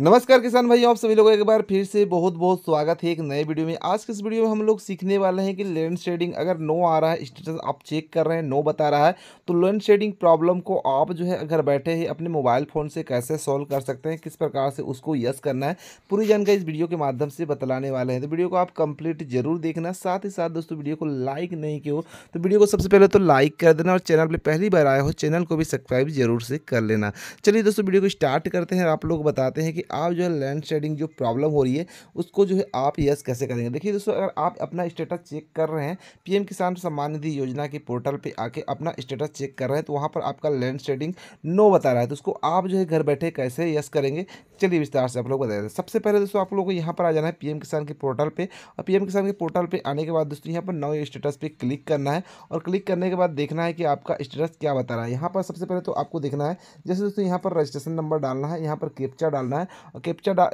नमस्कार किसान भाइयों आप सभी लोगों का एक बार फिर से बहुत बहुत स्वागत है एक नए वीडियो में आज के इस वीडियो में हम लोग सीखने वाले हैं कि लैंड शेडिंग अगर नो आ रहा है स्टेटस आप चेक कर रहे हैं नो बता रहा है तो लैंड शेडिंग प्रॉब्लम को आप जो है घर बैठे ही अपने मोबाइल फ़ोन से कैसे सॉल्व कर सकते हैं किस प्रकार से उसको यस करना है पूरी जानकारी इस वीडियो के माध्यम से बतलाने वाले हैं तो वीडियो को आप कंप्लीट जरूर देखना साथ ही साथ दोस्तों वीडियो को लाइक नहीं किया तो वीडियो को सबसे पहले तो लाइक कर देना और चैनल पर पहली बार आया हो चैनल को भी सब्सक्राइब जरूर से कर लेना चलिए दोस्तों वीडियो को स्टार्ट करते हैं आप लोग बताते हैं कि आप जो है लैंड शेडिंग जो प्रॉब्लम हो रही है उसको जो है आप यस कैसे करेंगे देखिए दोस्तों अगर आप अपना स्टेटस चेक कर रहे हैं पीएम किसान सम्मान निधि योजना के पोर्टल पर आके अपना स्टेटस चेक कर रहे हैं तो वहाँ पर आपका लैंड शेडिंग नो बता रहा है तो उसको आप जो है घर बैठे कैसे यस करेंगे चलिए विस्तार से आप लोग बताए सबसे पहले दोस्तों आप लोगों को यहाँ पर आ जाना है पीएम किसान के पोर्टल पर और पीएम किसान के पोर्टल पर आने के बाद दोस्तों यहाँ पर नौ स्टेटस पर क्लिक करना है और क्लिक करने के बाद देखना है कि आपका स्टेटस क्या बता रहा है यहाँ पर सबसे पहले तो आपको देखना है जैसे दोस्तों यहाँ पर रजिस्ट्रेशन नंबर डालना है यहाँ पर कैप्चा डालना है और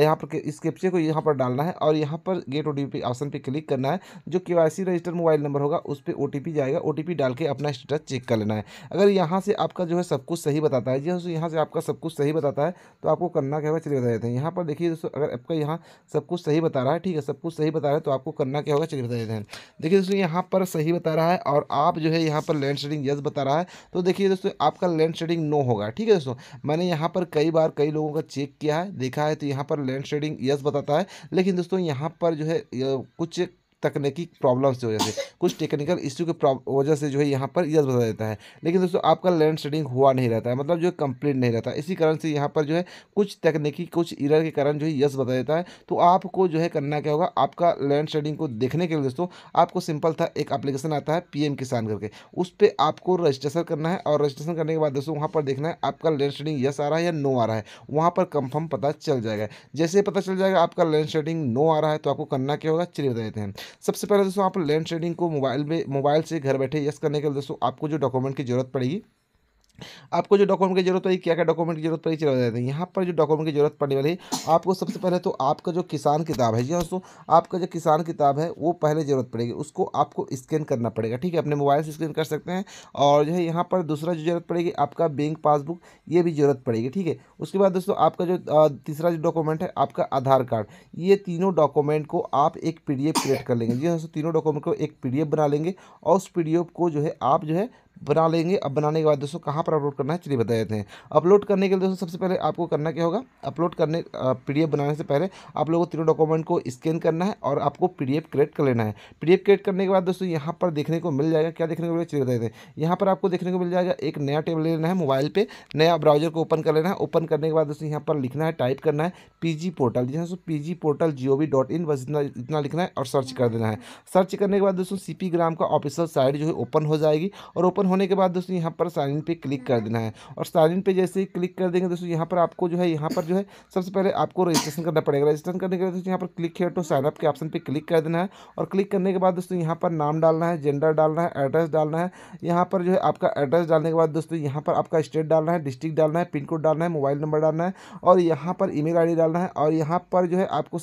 यहाँ पर इस कैप्चे को यहाँ पर डालना है और यहाँ पर गेट ओ ऑप्शन पर क्लिक करना है जो के रजिस्टर मोबाइल नंबर होगा उस पर ओ जाएगा ओ डाल के अपना स्टेटस चेक कर लेना है अगर यहाँ से आपका जो है सब कुछ सही बताता है जो हाँ, यहाँ से आपका सब कुछ सही बताता है तो आपको करना क्या होगा चलिए बता देते हैं यहाँ पर देखिए दोस्तों अगर आपका यहाँ सब कुछ सही बता रहा है ठीक है सब कुछ सही बता रहा है तो आपको करना क्या होगा चलिए बता देते हैं देखिए दोस्तों यहाँ पर सही बता रहा है और आप जो है यहाँ पर लैंड शेडिंग यस बता रहा है तो देखिए दोस्तों आपका लैंड शेडिंग नो होगा ठीक है दोस्तों मैंने यहाँ पर कई बार कई लोगों का चेक किया है लिखा है तो यहाँ पर लैंड शेडिंग यस बताता है लेकिन दोस्तों यहाँ पर जो है कुछ तकनीकी प्रॉब्लम्स की वजह से कुछ टेक्निकल इश्यू के वजह से जो है यहाँ पर यस बता देता है लेकिन दोस्तों आपका लैंड शेडिंग हुआ नहीं रहता है मतलब जो कंप्लीट नहीं रहता इसी कारण से यहाँ पर जो है कुछ तकनीकी कुछ इरर के कारण जो है यस बता देता है तो आपको जो है करना क्या होगा आपका लैंड शेडिंग को देखने के लिए दोस्तों आपको सिंपल था एक एप्लीकेशन आता है पीएम किसान करके उस पर आपको रजिस्ट्रेशन करना है और रजिस्ट्रेशन करने के बाद दोस्तों वहाँ पर देखना है आपका लैंड शेडिंग यस आ रहा है या नो आ रहा है वहाँ पर कंफर्म पता चल जाएगा जैसे पता चल जाएगा आपका लैंड शेडिंग नो आ रहा है तो आपको करना क्या होगा चलिए बता देते हैं सबसे पहले दोस्तों आप लैंड ट्रेडिंग को मोबाइल में मोबाइल से घर बैठे यस करने के लिए दोस्तों आपको जो डॉक्यूमेंट की जरूरत पड़ेगी आपको जो डॉक्यूमेंट की जरूरत पड़ी क्या क्या डॉक्यूमेंट की जरूरत पड़ी चला बताते हैं यहाँ पर जो डॉक्यूमेंट की जरूरत पड़ने वाली आपको सबसे पहले तो आपका जो किसान किताब है जी हाँ दोस्तों आपका जो किसान किताब है वो पहले जरूरत पड़ेगी उसको आपको स्कैन करना पड़ेगा ठीक है अपने मोबाइल से स्कैन कर सकते हैं और जो है यहाँ पर दूसरा जो जरूरत पड़ेगी आपका बैंक पासबुक ये भी जरूरत पड़ेगी ठीक है उसके बाद दोस्तों आपका जो तीसरा जो डॉक्यूमेंट है आपका आधार कार्ड ये तीनों डॉक्यूमेंट को आप एक पी क्रिएट कर लेंगे जी हाँ दोस्तों तीनों डॉक्यूमेंट को एक पी बना लेंगे और उस पी को जो है आप जो है बना लेंगे अब बनाने के बाद दोस्तों कहाँ पर अपलोड करना है चलिए बता देते हैं अपलोड करने के लिए दोस्तों सबसे पहले आपको करना क्या होगा अपलोड करने पी बनाने से पहले आप लोगों को तीनों डॉक्यूमेंट को स्कैन करना है और आपको पी क्रिएट कर लेना है पी क्रिएट करने के बाद दोस्तों यहाँ पर देखने को मिल जाएगा क्या देखने को मिलेगा चलिए बता देते हैं यहाँ पर आपको देखने को मिल जाएगा एक नया टेबल लेना है मोबाइल पर नया ब्राउजर को ओपन कर लेना है ओपन करने के बाद दोस्तों यहाँ पर लिखना है टाइप करना है पी पोर्टल जी हाँ दोस्तों पी पोर्टल जी बस इतना इतना लिखना है और सर्च कर देना है सर्च करने के बाद दोस्तों सी ग्राम का ऑफिशियल साइट जो है ओपन हो जाएगी और ओपन होने के बाद दोस्तों यहाँ पर साइन इन पे क्लिक कर देना है और साइन इन पे जैसे ही क्लिक कर देंगे दोस्तों यहाँ पर आपको जो है यहाँ पर जो है सबसे पहले आपको रजिस्ट्रेशन करना पड़ेगा रजिस्ट्रेशन करने के बाद दोस्तों यहाँ पर क्लिक है तो साइनअप के ऑप्शन पर क्लिक कर देना है और क्लिक करने के बाद दोस्तों यहाँ पर नाम डालना है जेंडर डालना है एड्रेस डालना है यहाँ पर जो है आपका एड्रेस डालने के बाद दोस्तों यहाँ पर आपका स्टेट डालना है डिस्ट्रिक्ट डालना है पिन कोड डालना है मोबाइल नंबर डालना है और यहाँ पर ईमेल आईडी डालना है और यहाँ पर जो है आपको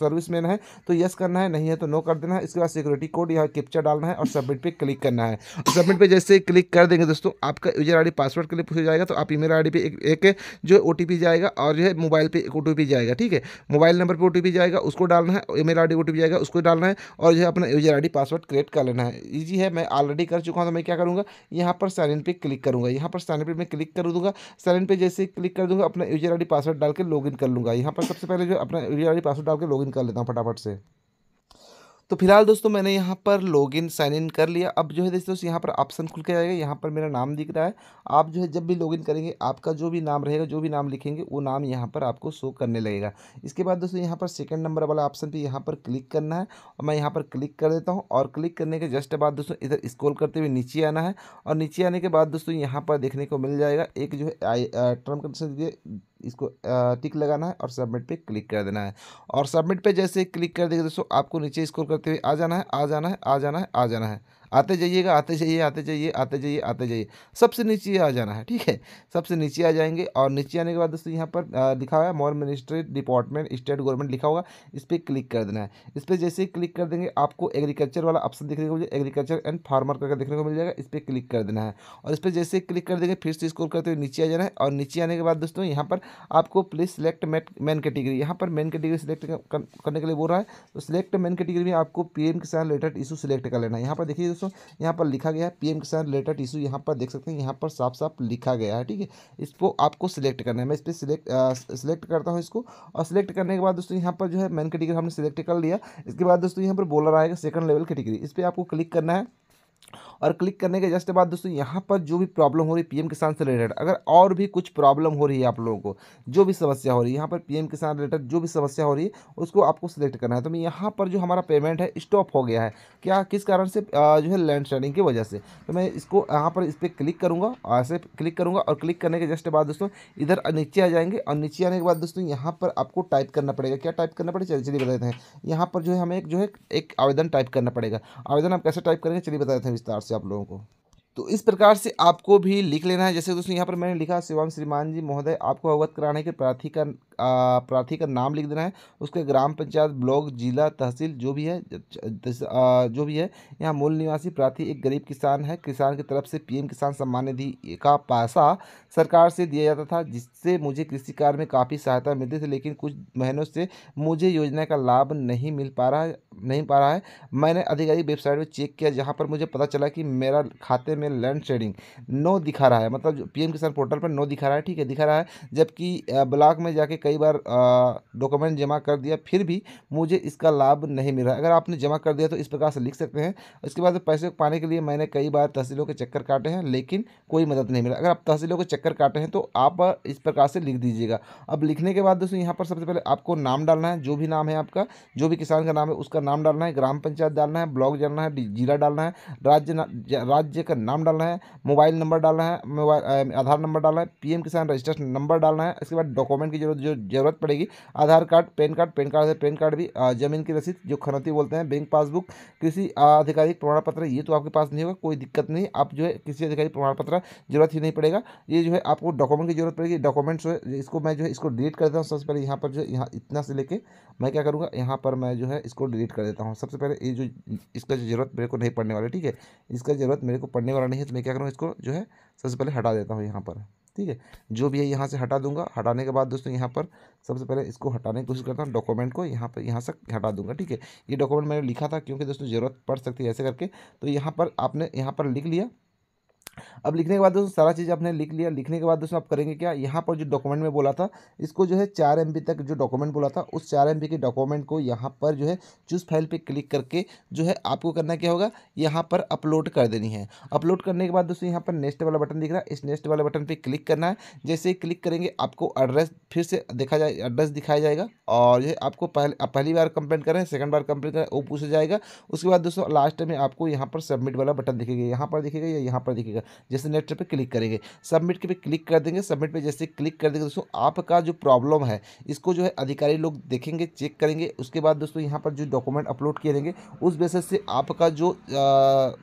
सर्विस मैन है तो यस करना है नहीं है तो नो कर देना है इसके बाद सिक्योरिटी कोड यहाँ कैप्चर डालना है और सबमिट पर क्लिक करना है सबमिट पर जैसे क्लिक कर देंगे दोस्तों आपका यूजर आई पासवर्ड के लिए पूछा जाएगा तो आप ईमेल आईडी पे एक, एक जो ओ जाएगा और जो है मोबाइल पे एक ओ जाएगा ठीक है मोबाइल नंबर पर ओ जाएगा उसको डालना है ई मेल आई डी जाएगा उसको डालना है और जो है अपना यूजर आई पासवर्ड क्रिएट कर लेना है ईजी है मैं ऑलरेडी कर चुका हूँ तो मैं क्या करूँगा यहाँ पर साइन इन पे क्लिक करूँगा यहाँ पर साइन इन पर मैं क्लिक कर दूँगा साइन इन पे जैसे क्लिक कर दूँगा अपना यूजर आई पासवर्ड डाल के इन कर लूँगा यहाँ पर सबसे पहले जो अपना यूजर आई पासवर्ड डाल के इन कर लेता हूँ फटाफट से तो फिलहाल दोस्तों मैंने यहाँ पर लॉग इन साइन इन कर लिया अब जो है दोस्तों यहाँ पर ऑप्शन खुल के आएगा यहाँ पर मेरा नाम दिख रहा है आप जो है जब भी लॉग इन करेंगे आपका जो भी नाम रहेगा जो भी नाम लिखेंगे वो नाम यहाँ पर आपको शो करने लगेगा इसके बाद दोस्तों यहाँ पर सेकेंड नंबर वाला ऑप्शन पर यहाँ पर क्लिक करना है और मैं यहाँ पर क्लिक कर देता हूँ और क्लिक करने के जस्ट बाद दोस्तों इधर स्क्रोल करते हुए नीचे आना है और नीचे आने के बाद दोस्तों यहाँ पर देखने को मिल जाएगा एक जो है टर्म कंडीशन इसको टिक लगाना है और सबमिट पे क्लिक कर देना है और सबमिट पे जैसे क्लिक कर देगा दोस्तों आपको नीचे स्क्रॉल करते हुए आ जाना है आ जाना है आ जाना है आ जाना है आते जाइएगा आते जाइए आते जाइए आते जाइए आते जाइए सबसे नीचे आ जाना है ठीक है सबसे नीचे आ जाएंगे और नीचे आने के बाद दोस्तों यहाँ पर लिखा हुआ है मॉर मिनिस्ट्री डिपार्टमेंट स्टेट गवर्नमेंट लिखा होगा इस पर क्लिक कर देना है इस पर जैसे ही क्लिक कर देंगे आपको एग्रीकल्चर वाला ऑप्शन देखने को मिल जाएगा एग्रीकल्चर एंड फार्मर करके देखने को मिल जाएगा इस पर क्लिक कर देना है और इस पर जैसे ही क्लिक कर देंगे फिर से स्कोर करते हुए नीचे आ जाना है और नीचे आने के बाद दोस्तों यहाँ पर आपको प्लीज सिलेक्ट मैन कैटेगरी यहाँ पर मैन कैटेगरी सिलेक्ट करने के लिए बोल रहा है तो सिलेक्ट मैन कैटेगरी में आपको पीएम किसान रिलेटेड इशू सिलेक्ट कर लेना है यहाँ पर देखिए दोस्तों यहाँ पर लिखा गया है पीएम किसान रिलेटेड इशू यहाँ पर देख सकते हैं यहाँ पर साफ साफ लिखा गया है ठीक है इसको आपको सिलेक्ट करना है मैं इस पर सिलेक्ट सिलेक्ट करता हूँ इसको और सिलेक्ट करने के बाद दोस्तों यहाँ पर जो है मैन कैटेगरी हमने सिलेक्ट कर लिया इसके बाद दोस्तों यहाँ पर बोलर आएगा सेकंड लेवल कैटेगरी इस पर आपको क्लिक करना है और क्लिक करने के जस्ट बाद दोस्तों यहाँ पर जो भी प्रॉब्लम हो रही है पीएम किसान से रिलेटेड अगर और भी कुछ प्रॉब्लम हो रही है आप लोगों को जो भी समस्या हो रही है यहाँ पर पीएम किसान रिलेटेड जो भी समस्या हो रही है उसको आपको सिलेक्ट करना है तो मैं यहाँ पर जो हमारा पेमेंट है स्टॉप हो गया है क्या किस कारण से जो है लैंड स्लाइडिंग की वजह से तो मैं इसको यहाँ पर इस पर क्लिक करूँगा ऐसे क्लिक करूँगा और क्लिक करने के जस्ट बाद दोस्तों इधर नीचे आ जाएंगे और नीचे आने के बाद दोस्तों यहाँ पर आपको टाइप करना पड़ेगा क्या टाइप करना पड़ेगा चलिए चलिए बताते हैं यहाँ पर जो है हमें एक जो है एक आवेदन टाइप करना पड़ेगा आवेदन आप कैसे टाइप करेंगे चलिए बताते हैं विस्तार से से आप लोगों को तो इस प्रकार से आपको भी लिख लेना है जैसे दोस्तों यहाँ पर मैंने लिखा शिवम श्रीमान जी महोदय आपको अवगत कराने के प्रार्थी का प्रार्थी का नाम लिख देना है उसके ग्राम पंचायत ब्लॉक जिला तहसील जो भी है जो भी है यहाँ मूल निवासी प्रार्थी एक गरीब किसान है किसान की तरफ से पीएम किसान सम्मान निधि का पैसा सरकार से दिया जाता था जिससे मुझे कृषि कार्य में काफ़ी सहायता मिलती थी लेकिन कुछ महीनों से मुझे योजना का लाभ नहीं मिल पा रहा है नहीं पा रहा है मैंने आधिकारिक वेबसाइट में चेक किया जहाँ पर मुझे पता चला कि मेरा खाते में लैंड शेडिंग नो दिखा रहा है मतलब पीएम किसान पोर्टल पर नो दिखा रहा है ठीक है दिखा रहा है जबकि ब्लॉक में जाके कई बार डॉक्यूमेंट जमा कर दिया फिर भी मुझे इसका लाभ नहीं मिल रहा अगर आपने जमा कर दिया तो इस प्रकार से लिख सकते हैं इसके बाद पैसे पाने के लिए मैंने कई बार तहसीलों के चक्कर काटे हैं लेकिन कोई मदद नहीं मिला अगर आप तहसीलों के चक्कर काटे हैं तो आप इस प्रकार से लिख दीजिएगा अब लिखने के बाद दोस्तों यहाँ पर सबसे पहले आपको नाम डालना है जो भी नाम है आपका जो भी किसान का नाम है उसका नाम डालना है ग्राम पंचायत डालना है ब्लॉक डालना है जिला डालना है राज्य राज्य का नाम डालना है मोबाइल नंबर डालना है मोबाइल आधार नंबर डालना है पीएम किसान रजिस्ट्रेशन नंबर डालना है इसके बाद डॉक्यूमेंट की जरूरत जो जरूरत पड़ेगी Aadhaar card PAN card PAN card से पैन कार्ड भी जमीन की रसीद जो खनौती बोलते हैं बैंक पासबुक किसी आधिकारिक प्रमाण पत्र ये तो आपके पास नहीं होगा कोई दिक्कत नहीं आप जो है किसी अधिकारी प्रमाण पत्र जरूरत ही नहीं पड़ेगा ये जो है आपको डॉक्यूमेंट की जरूरत पड़ेगी डॉक्यूमेंट्स है इसको मैं जो है इसको डिलीट कर देता हूँ सबसे पहले यहाँ पर जो है यहाँ इतना से लेके मैं क्या करूँगा यहाँ पर मैं जो है इसको डिलीट कर देता हूँ सबसे पहले ये जो इसका जो जरूरत मेरे को नहीं पड़ने वाला ठीक है इसका जरूरत मेरे को पड़ने वाला नहीं है तो मैं क्या करूँगा इसको जो है सबसे पहले हटा देता हूँ यहाँ पर ठीक है जो भी है यहाँ से हटा दूंगा हटाने के बाद दोस्तों यहाँ पर सबसे पहले इसको हटाने की कोशिश करता हूँ डॉक्यूमेंट को यहाँ पर यहाँ से हटा दूंगा ठीक है ये डॉक्यूमेंट मैंने लिखा था क्योंकि दोस्तों ज़रूरत पड़ सकती है ऐसे करके तो यहाँ पर आपने यहाँ पर लिख लिया अब लिखने के बाद दोस्तों सारा चीज़ आपने लिख लिया लिखने के बाद दोस्तों आप करेंगे क्या यहाँ पर जो डॉक्यूमेंट में बोला था इसको जो है चार एम तक जो डॉक्यूमेंट बोला था उस चार एम के डॉक्यूमेंट को यहाँ पर जो है चूज फाइल पर क्लिक करके जो है आपको करना क्या होगा यहाँ पर अपलोड कर देनी है अपलोड करने के बाद दोस्तों यहाँ पर नेक्स्ट वाला बटन दिख रहा है इस नेक्स्ट वाले बटन पर क्लिक करना है जैसे क्लिक करेंगे आपको एड्रेस फिर से देखा जाए एड्रेस दिखाया जाएगा और जो है आपको पहली बार कंप्लेंट करें सेकंड बार कंप्लेंट करें वो पूछा जाएगा उसके बाद दोस्तों लास्ट में आपको यहाँ पर सबमिट वाला बटन दिखेगा यहाँ पर दिखेगा या यहाँ पर दिखेगा जैसे नेट पर क्लिक करेंगे सबमिट के पे क्लिक कर देंगे सबमिट पे जैसे क्लिक कर देंगे दोस्तों आपका जो प्रॉब्लम है इसको जो है अधिकारी लोग देखेंगे चेक करेंगे उसके बाद दोस्तों यहाँ पर जो डॉक्यूमेंट अपलोड किए देंगे उस बेसिस से आपका जो आ,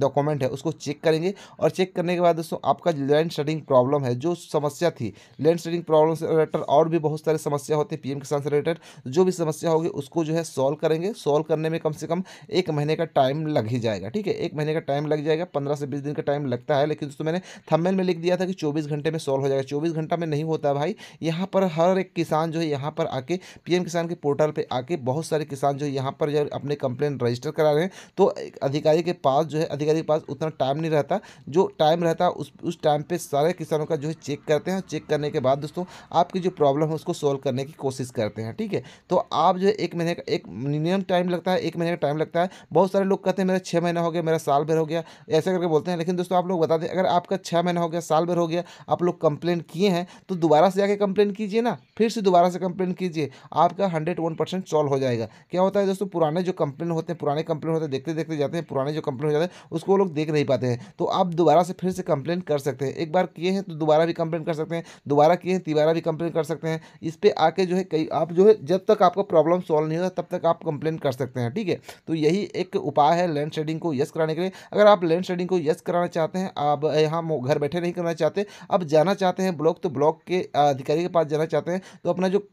डॉक्यूमेंट है उसको चेक करेंगे और चेक करने के बाद दोस्तों आपका लैंड शेडिंग प्रॉब्लम है जो समस्या थी लैंड शेडिंग प्रॉब्लम से रिलेटेड और भी बहुत सारे समस्या होती है पीएम किसान से रिलेटेड जो भी समस्या होगी उसको जो है सॉल्व करेंगे सॉल्व करने में कम से कम एक महीने का टाइम लग ही जाएगा ठीक है एक महीने का टाइम लग जाएगा पंद्रह से बीस दिन का टाइम लगता है लेकिन दोस्तों मैंने थंबनेल में लिख दिया था कि चौबीस घंटे में सॉल्व हो जाएगा चौबीस घंटा में नहीं होता भाई यहाँ पर हर एक किसान जो है यहाँ पर आके पी किसान के पोर्टल पर आके बहुत सारे किसान जो है यहाँ पर अपने कंप्लेन रजिस्टर करा रहे हैं तो अधिकारी के पास जो है अधिकारी के पास उतना टाइम नहीं रहता जो टाइम रहता उस उस टाइम पे सारे किसानों का जो है चेक करते हैं चेक करने के बाद दोस्तों आपकी जो प्रॉब्लम है उसको सोल्व करने की कोशिश करते हैं ठीक है तो आप जो है एक महीने का एक मिनिमम टाइम लगता है एक महीने का टाइम लगता है बहुत सारे लोग कहते हैं मेरा छः महीना हो गया मेरा साल भर हो गया ऐसे करके बोलते हैं लेकिन दोस्तों आप लोग बता दें अगर आपका छः महीना हो गया साल भर हो गया आप लोग कंप्लेन किए हैं तो दोबारा से जाके कंप्लेन कीजिए ना फिर से दोबारा से कंप्लेन कीजिए आपका हंड्रेड वन परसेंट सॉल्व हो जाएगा क्या होता है दोस्तों पुराने जो कंप्लेन होते हैं पुराने कंप्लेन होते हैं देखते देखते जाते हैं पुराने जो कंप्लेन हो जाते हैं उसको वो लोग देख नहीं पाते हैं तो आप दोबारा से फिर से कंप्लेन कर सकते हैं एक बार किए हैं तो दोबारा भी कंप्लेन कर सकते हैं दोबारा किए हैं तिबारा भी कंप्लेन कर सकते हैं इस पर आके जो है कई आप जो है जब तक आपका प्रॉब्लम सॉल्व नहीं होता तब तक आप कंप्लेन कर सकते हैं ठीक है तो यही एक उपाय है लैंड शेडिंग को यस कराने के लिए अगर आप लैंड शेडिंग को यस कराना चाहते हैं आप यहाँ घर बैठे नहीं करना चाहते आप जाना चाहते हैं ब्लॉक तो ब्लॉक के अधिकारी के पास जाना चाहते हैं तो अपना जो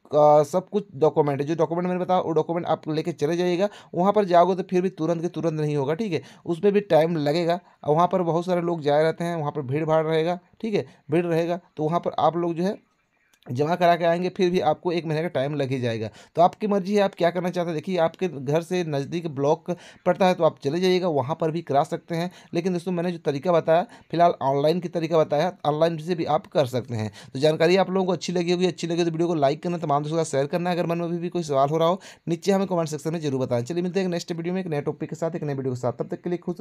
सब कुछ डॉक्यूमेंट है जो डॉक्यूमेंट मैंने बताया वो डॉक्यूमेंट आप लेके चले जाइएगा वहाँ पर जाओगे तो फिर भी तुरंत के तुरंत नहीं होगा ठीक है उसमें भी टाइम टाइम लगेगा और वहाँ पर बहुत सारे लोग जाए रहते हैं वहाँ पर भीड़ भाड़ रहेगा ठीक है भीड़ रहेगा तो वहाँ पर आप लोग जो है जमा करा के आएंगे फिर भी आपको एक महीने का टाइम लग ही जाएगा तो आपकी मर्जी है आप क्या करना चाहते हैं देखिए आपके घर से नज़दीक ब्लॉक पड़ता है तो आप चले जाइएगा वहाँ पर भी करा सकते हैं लेकिन दोस्तों मैंने जो तरीका बताया फिलहाल ऑनलाइन की तरीका बताया ऑनलाइन से भी आप कर सकते हैं तो जानकारी आप लोगों को अच्छी लगी होगी अच्छी लगी तो वीडियो को लाइक करना तमाम दोस्तों का शेयर करना अगर मन में भी, भी कोई सवाल हो रहा हो नीचे हमें कमेंट सेक्शन में जरूर बताएं चलिए मिलते हैं नेक्स्ट वीडियो में एक नए टॉपिक के साथ एक नए वीडियो के साथ तब तक के लिए खुश रहो